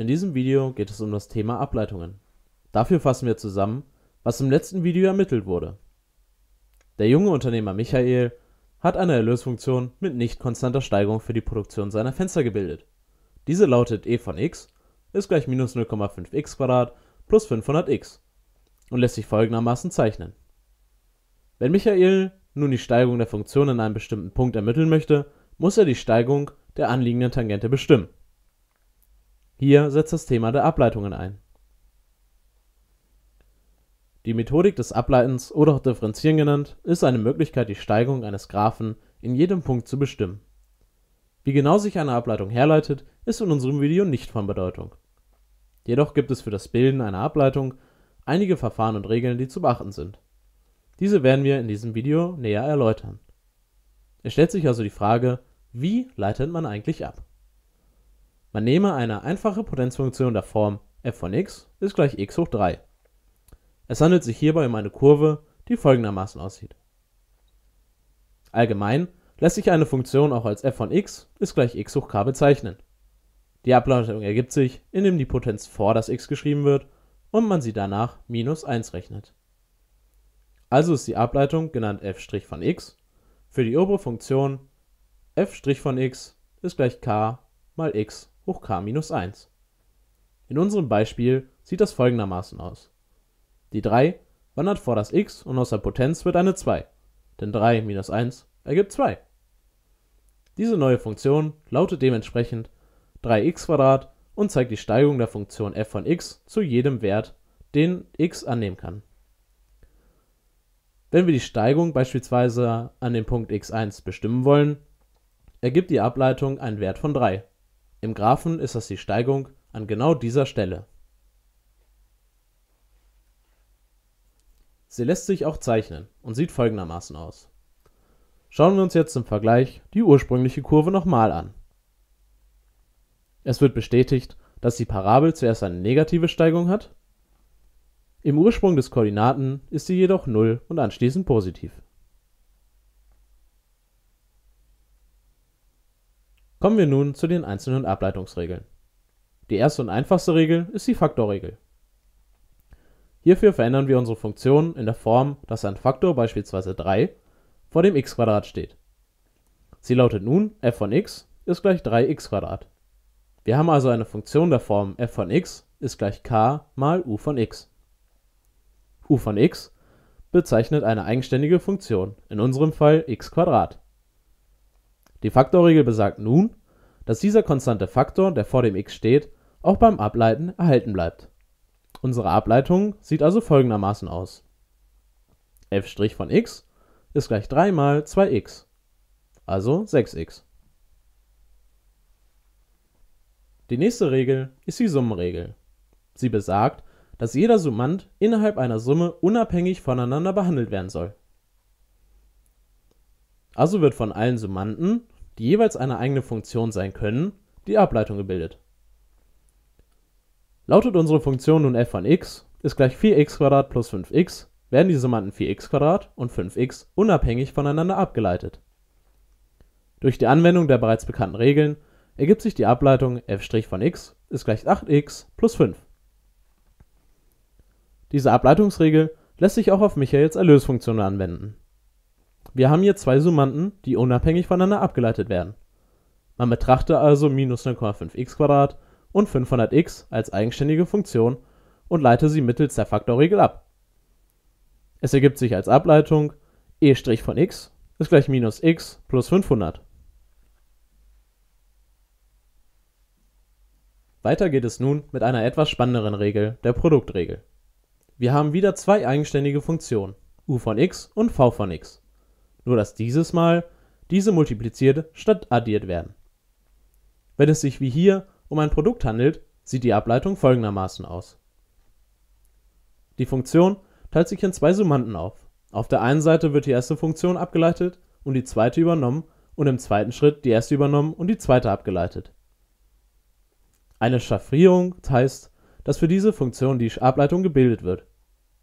In diesem Video geht es um das Thema Ableitungen. Dafür fassen wir zusammen, was im letzten Video ermittelt wurde. Der junge Unternehmer Michael hat eine Erlösfunktion mit nicht konstanter Steigung für die Produktion seiner Fenster gebildet. Diese lautet e von x ist gleich minus 0,5x plus 500x und lässt sich folgendermaßen zeichnen. Wenn Michael nun die Steigung der Funktion in einem bestimmten Punkt ermitteln möchte, muss er die Steigung der anliegenden Tangente bestimmen hier setzt das Thema der Ableitungen ein. Die Methodik des Ableitens oder auch Differenzieren genannt, ist eine Möglichkeit, die Steigung eines Graphen in jedem Punkt zu bestimmen. Wie genau sich eine Ableitung herleitet, ist in unserem Video nicht von Bedeutung. Jedoch gibt es für das Bilden einer Ableitung einige Verfahren und Regeln, die zu beachten sind. Diese werden wir in diesem Video näher erläutern. Es stellt sich also die Frage, wie leitet man eigentlich ab? Man nehme eine einfache Potenzfunktion der Form f von x ist gleich x hoch 3. Es handelt sich hierbei um eine Kurve, die folgendermaßen aussieht. Allgemein lässt sich eine Funktion auch als f von x ist gleich x hoch k bezeichnen. Die Ableitung ergibt sich, indem die Potenz vor das x geschrieben wird und man sie danach minus 1 rechnet. Also ist die Ableitung, genannt f' von x, für die obere Funktion f' von x ist gleich k mal x hoch k minus 1. In unserem Beispiel sieht das folgendermaßen aus. Die 3 wandert vor das x und aus der Potenz wird eine 2, denn 3 minus 1 ergibt 2. Diese neue Funktion lautet dementsprechend 3x und zeigt die Steigung der Funktion f von x zu jedem Wert, den x annehmen kann. Wenn wir die Steigung beispielsweise an dem Punkt x1 bestimmen wollen, ergibt die Ableitung einen Wert von 3. Im Graphen ist das die Steigung an genau dieser Stelle. Sie lässt sich auch zeichnen und sieht folgendermaßen aus. Schauen wir uns jetzt im Vergleich die ursprüngliche Kurve nochmal an. Es wird bestätigt, dass die Parabel zuerst eine negative Steigung hat. Im Ursprung des Koordinaten ist sie jedoch 0 und anschließend positiv Kommen wir nun zu den einzelnen Ableitungsregeln. Die erste und einfachste Regel ist die Faktorregel. Hierfür verändern wir unsere Funktion in der Form, dass ein Faktor beispielsweise 3 vor dem x steht. Sie lautet nun f von x ist gleich 3 x Wir haben also eine Funktion der Form f von x ist gleich k mal u von x. u von x bezeichnet eine eigenständige Funktion, in unserem Fall x2. Die Faktorregel besagt nun, dass dieser konstante Faktor, der vor dem x steht, auch beim Ableiten erhalten bleibt. Unsere Ableitung sieht also folgendermaßen aus: f' von x ist gleich 3 mal 2x, also 6x. Die nächste Regel ist die Summenregel. Sie besagt, dass jeder Summand innerhalb einer Summe unabhängig voneinander behandelt werden soll also wird von allen Summanden, die jeweils eine eigene Funktion sein können, die Ableitung gebildet. Lautet unsere Funktion nun f von x ist gleich 4 x plus 5x, werden die Summanden 4 x und 5x unabhängig voneinander abgeleitet. Durch die Anwendung der bereits bekannten Regeln ergibt sich die Ableitung f' von x ist gleich 8x plus 5. Diese Ableitungsregel lässt sich auch auf Michaels Erlösfunktion anwenden wir haben hier zwei Summanden, die unabhängig voneinander abgeleitet werden. Man betrachte also minus 05 x und 500x als eigenständige Funktion und leite sie mittels der Faktorregel ab. Es ergibt sich als Ableitung e' von x ist gleich minus x plus 500. Weiter geht es nun mit einer etwas spannenderen Regel, der Produktregel. Wir haben wieder zwei eigenständige Funktionen, u von x und v von x nur dass dieses Mal diese multipliziert statt addiert werden. Wenn es sich wie hier um ein Produkt handelt, sieht die Ableitung folgendermaßen aus. Die Funktion teilt sich in zwei Summanden auf. Auf der einen Seite wird die erste Funktion abgeleitet und die zweite übernommen und im zweiten Schritt die erste übernommen und die zweite abgeleitet. Eine Schaffrierung heißt, dass für diese Funktion die Ableitung gebildet wird.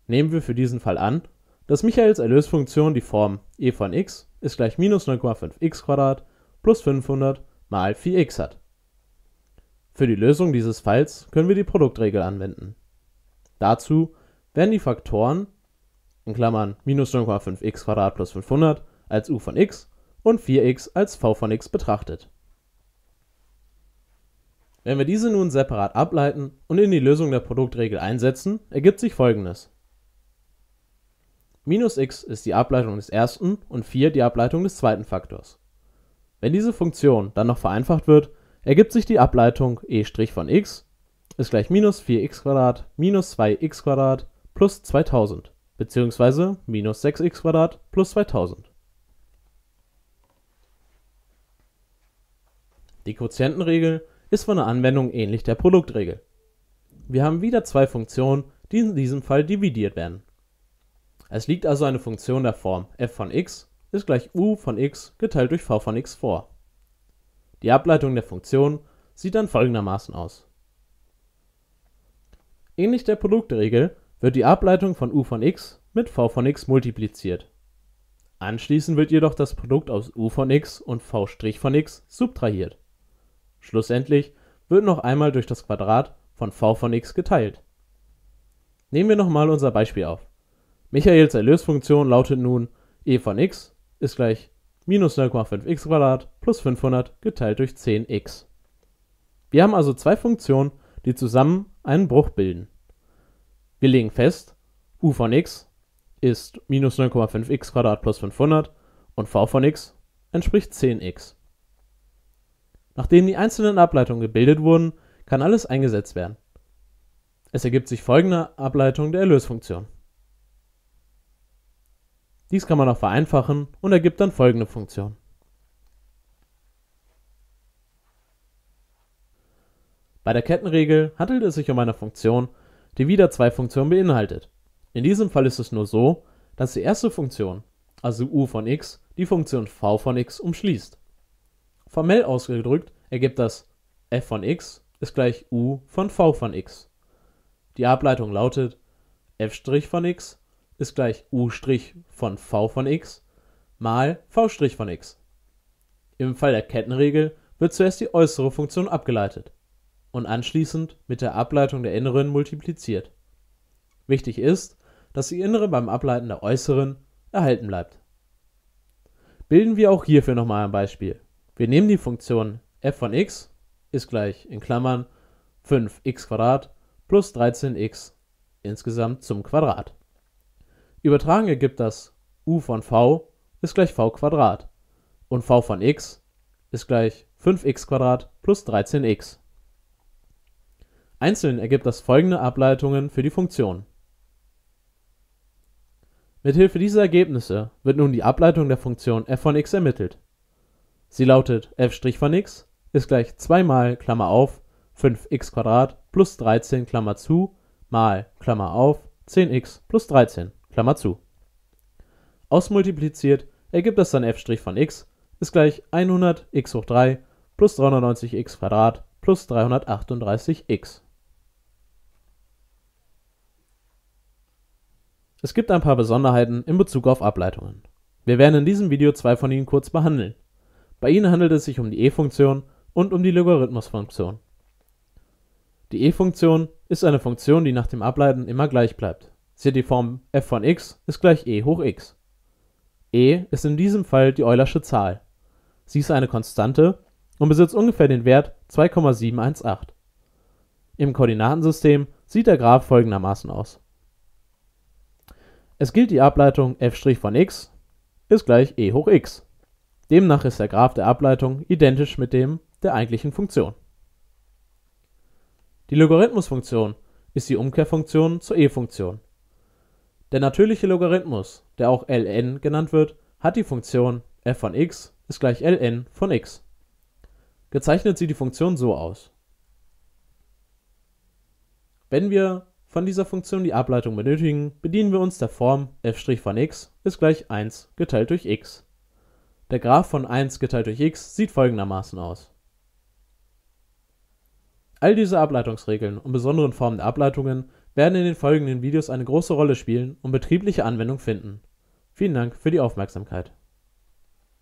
Nehmen wir für diesen Fall an, dass Michaels Erlösfunktion die Form e von x ist gleich minus 05 x plus 500 mal 4x hat. Für die Lösung dieses Falls können wir die Produktregel anwenden. Dazu werden die Faktoren in Klammern minus 05 x plus 500 als u von x und 4x als v von x betrachtet. Wenn wir diese nun separat ableiten und in die Lösung der Produktregel einsetzen, ergibt sich folgendes. Minus x ist die Ableitung des ersten und 4 die Ableitung des zweiten Faktors. Wenn diese Funktion dann noch vereinfacht wird, ergibt sich die Ableitung e' von x ist gleich minus 4x2 minus 2x2 plus 2000 bzw. minus 6x2 plus 2000. Die Quotientenregel ist von der Anwendung ähnlich der Produktregel. Wir haben wieder zwei Funktionen, die in diesem Fall dividiert werden. Es liegt also eine Funktion der Form f von x ist gleich u von x geteilt durch v von x vor. Die Ableitung der Funktion sieht dann folgendermaßen aus. Ähnlich der Produktregel wird die Ableitung von u von x mit v von x multipliziert. Anschließend wird jedoch das Produkt aus u von x und v' von x subtrahiert. Schlussendlich wird noch einmal durch das Quadrat von v von x geteilt. Nehmen wir nochmal unser Beispiel auf Michaels Erlösfunktion lautet nun e von x ist gleich minus 0,5x plus 500 geteilt durch 10x. Wir haben also zwei Funktionen, die zusammen einen Bruch bilden. Wir legen fest, u von x ist minus 0,5x plus 500 und v von x entspricht 10x. Nachdem die einzelnen Ableitungen gebildet wurden, kann alles eingesetzt werden. Es ergibt sich folgende Ableitung der Erlösfunktion. Dies kann man auch vereinfachen und ergibt dann folgende Funktion. Bei der Kettenregel handelt es sich um eine Funktion, die wieder zwei Funktionen beinhaltet. In diesem Fall ist es nur so, dass die erste Funktion, also u von x, die Funktion v von x umschließt. Formell ausgedrückt ergibt das f von x ist gleich u von v von x. Die Ableitung lautet f' von x ist gleich u' von v von x mal v' von x. Im Fall der Kettenregel wird zuerst die äußere Funktion abgeleitet und anschließend mit der Ableitung der inneren multipliziert. Wichtig ist, dass die innere beim Ableiten der äußeren erhalten bleibt. Bilden wir auch hierfür nochmal ein Beispiel. Wir nehmen die Funktion f von x ist gleich in Klammern 5x2 plus 13x insgesamt zum Quadrat. Übertragen ergibt das u von v ist gleich v Quadrat und v von x ist gleich 5x Quadrat plus 13x. Einzeln ergibt das folgende Ableitungen für die Funktion. Mithilfe dieser Ergebnisse wird nun die Ableitung der Funktion f von x ermittelt. Sie lautet f' von x ist gleich 2 mal Klammer auf 5x Quadrat plus 13 Klammer zu mal Klammer auf 10x plus 13. Klammer zu. Ausmultipliziert ergibt das dann f' von x ist gleich 100 x hoch 3 plus 390x plus 338x. Es gibt ein paar Besonderheiten in Bezug auf Ableitungen. Wir werden in diesem Video zwei von ihnen kurz behandeln. Bei ihnen handelt es sich um die e-Funktion und um die Logarithmusfunktion. Die e-Funktion ist eine Funktion, die nach dem Ableiten immer gleich bleibt zählt die Form f von x ist gleich e hoch x. e ist in diesem Fall die Eulersche Zahl. Sie ist eine Konstante und besitzt ungefähr den Wert 2,718. Im Koordinatensystem sieht der Graph folgendermaßen aus. Es gilt die Ableitung f' von x ist gleich e hoch x. Demnach ist der Graph der Ableitung identisch mit dem der eigentlichen Funktion. Die Logarithmusfunktion ist die Umkehrfunktion zur e-Funktion. Der natürliche Logarithmus, der auch ln genannt wird, hat die Funktion f von x ist gleich ln von x. Gezeichnet sieht die Funktion so aus. Wenn wir von dieser Funktion die Ableitung benötigen, bedienen wir uns der Form f' von x ist gleich 1 geteilt durch x. Der Graph von 1 geteilt durch x sieht folgendermaßen aus. All diese Ableitungsregeln und besonderen Formen der Ableitungen werden in den folgenden Videos eine große Rolle spielen und betriebliche Anwendung finden. Vielen Dank für die Aufmerksamkeit